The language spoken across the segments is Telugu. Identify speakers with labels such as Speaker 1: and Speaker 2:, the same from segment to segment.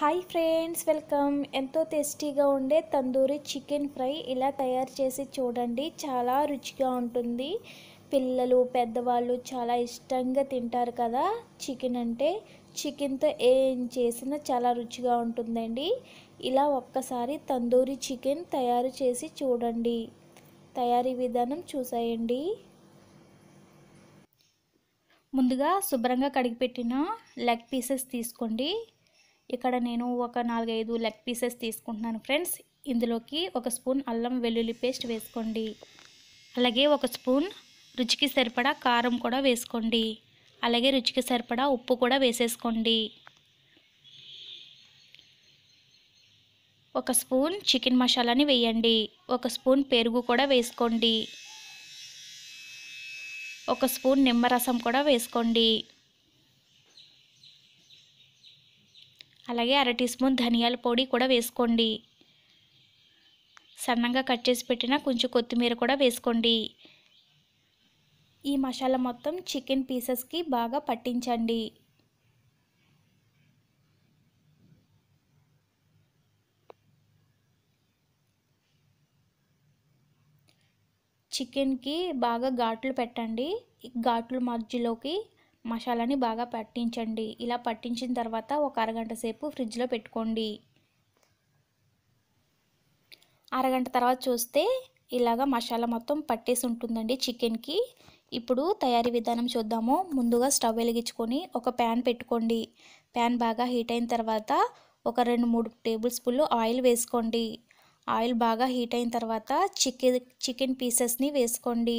Speaker 1: హాయ్ ఫ్రెండ్స్ వెల్కమ్ ఎంతో టేస్టీగా ఉండే తందూరి చికెన్ ఫ్రై ఇలా తయారు చేసి చూడండి చాలా రుచిగా ఉంటుంది పిల్లలు పెద్దవాళ్ళు చాలా ఇష్టంగా తింటారు కదా చికెన్ అంటే చికెన్తో ఏం చేసినా చాలా రుచిగా ఉంటుందండి ఇలా ఒక్కసారి తందూరి చికెన్ తయారు చేసి చూడండి తయారీ విధానం చూసేయండి ముందుగా శుభ్రంగా కడిగిపెట్టిన లెగ్ పీసెస్ తీసుకోండి ఇక్కడ నేను ఒక నాలుగైదు లెగ్ పీసెస్ తీసుకుంటున్నాను ఫ్రెండ్స్ ఇందులోకి ఒక స్పూన్ అల్లం వెల్లుల్లి పేస్ట్ వేసుకోండి అలాగే ఒక స్పూన్ రుచికి సరిపడా కారం కూడా వేసుకోండి అలాగే రుచికి సరిపడా ఉప్పు కూడా వేసేసుకోండి ఒక స్పూన్ చికెన్ మసాలాని వేయండి ఒక స్పూన్ పెరుగు కూడా వేసుకోండి ఒక స్పూన్ నిమ్మరసం కూడా వేసుకోండి అలాగే అర టీ స్పూన్ ధనియాల పొడి కూడా వేసుకోండి సన్నంగా కట్ చేసి పెట్టిన కొంచెం కొత్తిమీర కూడా వేసుకోండి ఈ మసాలా మొత్తం చికెన్ పీసెస్కి బాగా పట్టించండి చికెన్కి బాగా ఘాట్లు పెట్టండి ఘాట్లు మధ్యలోకి మసాలాని బాగా పట్టించండి ఇలా పట్టించిన తర్వాత ఒక అరగంట సేపు ఫ్రిడ్జ్లో పెట్టుకోండి అరగంట తర్వాత చూస్తే ఇలాగ మసాలా మొత్తం పట్టేసి ఉంటుందండి చికెన్కి ఇప్పుడు తయారీ విధానం చూద్దాము ముందుగా స్టవ్ వెలిగించుకొని ఒక ప్యాన్ పెట్టుకోండి ప్యాన్ బాగా హీట్ అయిన తర్వాత ఒక రెండు మూడు టేబుల్ స్పూన్లు ఆయిల్ వేసుకోండి ఆయిల్ బాగా హీట్ అయిన తర్వాత చికెన్ చికెన్ పీసెస్ని వేసుకోండి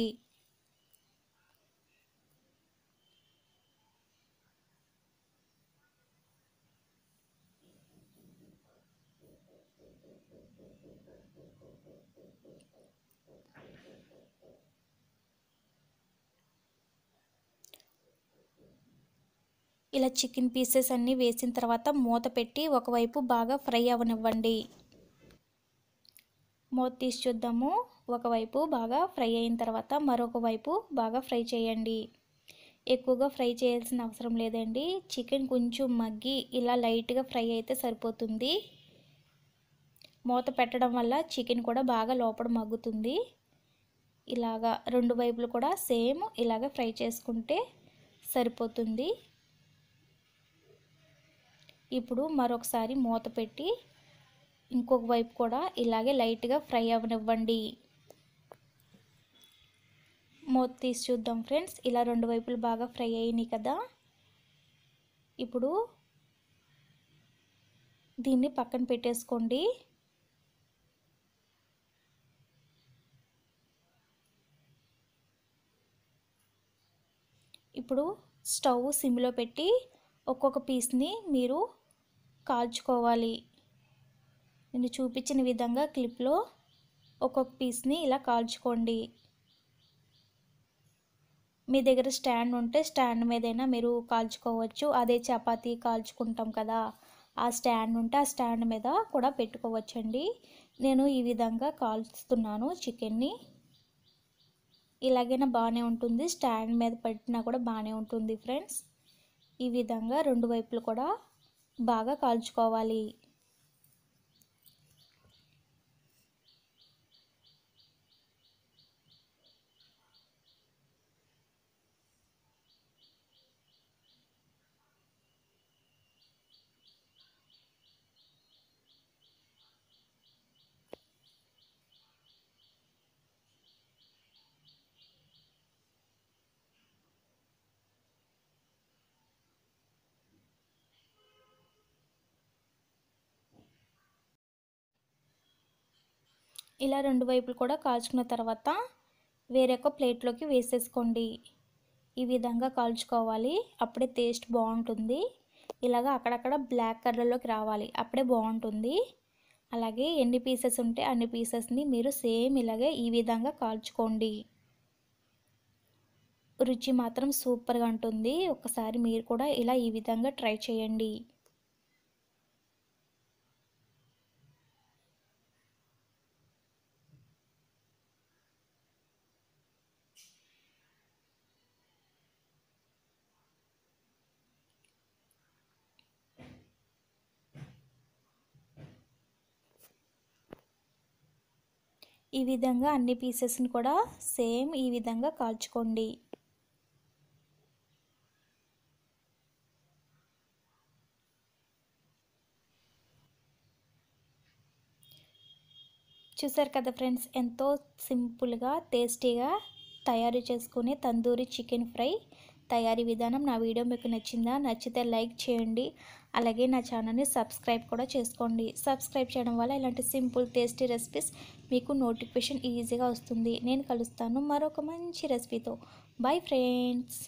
Speaker 1: ఇలా చికెన్ పీసెస్ అన్నీ వేసిన తర్వాత మూత పెట్టి ఒకవైపు బాగా ఫ్రై అవనివ్వండి మూత తీసి చూద్దాము ఒకవైపు బాగా ఫ్రై అయిన తర్వాత మరొక వైపు బాగా ఫ్రై చేయండి ఎక్కువగా ఫ్రై చేయాల్సిన అవసరం లేదండి చికెన్ కొంచెం మగ్గి ఇలా లైట్గా ఫ్రై అయితే సరిపోతుంది మూత పెట్టడం వల్ల చికెన్ కూడా బాగా లోపల మగ్గుతుంది ఇలాగా రెండు వైపులు కూడా సేమ్ ఇలాగ ఫ్రై చేసుకుంటే సరిపోతుంది ఇప్పుడు మరొకసారి మూత పెట్టి ఇంకొక వైపు కూడా ఇలాగే లైట్గా ఫ్రై అవనివ్వండి మూత తీసి చూద్దాం ఫ్రెండ్స్ ఇలా రెండు వైపులు బాగా ఫ్రై అయినాయి కదా ఇప్పుడు దీన్ని పక్కన పెట్టేసుకోండి ఇప్పుడు స్టవ్ సిమ్లో పెట్టి ఒక్కొక్క పీస్ని మీరు కాల్చుకోవాలి నేను చూపించిన విధంగా క్లిప్లో ఒక్కొక్క పీస్ని ఇలా కాల్చుకోండి మీ దగ్గర స్టాండ్ ఉంటే స్టాండ్ మీదైనా మీరు కాల్చుకోవచ్చు అదే చపాతీ కాల్చుకుంటాం కదా ఆ స్టాండ్ ఉంటే ఆ స్టాండ్ మీద కూడా పెట్టుకోవచ్చండి నేను ఈ విధంగా కాల్చుతున్నాను చికెన్ని ఇలాగైనా బాగానే ఉంటుంది స్టాండ్ మీద పెట్టినా కూడా బాగానే ఉంటుంది ఫ్రెండ్స్ ఈ విధంగా రెండు వైపులు కూడా బాగా కాల్చుకోవాలి ఇలా రెండు వైపులు కూడా కాల్చుకున్న తర్వాత వేరొక ప్లేట్లోకి వేసేసుకోండి ఈ విధంగా కాల్చుకోవాలి అప్పుడే టేస్ట్ బాగుంటుంది ఇలాగ అక్కడక్కడ బ్లాక్ కలర్లోకి రావాలి అప్పుడే బాగుంటుంది అలాగే ఎన్ని పీసెస్ ఉంటే అన్ని పీసెస్ని మీరు సేమ్ ఇలాగే ఈ విధంగా కాల్చుకోండి రుచి మాత్రం సూపర్గా ఉంటుంది ఒకసారి మీరు కూడా ఇలా ఈ విధంగా ట్రై చేయండి ఈ విధంగా అన్ని పీసెస్ని కూడా సేమ్ ఈ విధంగా కాల్చుకోండి చూసారు కదా ఫ్రెండ్స్ ఎంతో సింపుల్గా టేస్టీగా తయారు చేసుకునే తందూరి చికెన్ ఫ్రై తయారీ విధానం నా వీడియో మీకు నచ్చిందా నచ్చితే లైక్ చేయండి అలాగే నా ఛానల్ని సబ్స్క్రైబ్ కూడా చేసుకోండి సబ్స్క్రైబ్ చేయడం వల్ల ఇలాంటి సింపుల్ టేస్టీ రెసిపీస్ మీకు నోటిఫికేషన్ ఈజీగా వస్తుంది నేను కలుస్తాను మరొక మంచి రెసిపీతో బాయ్ ఫ్రెండ్స్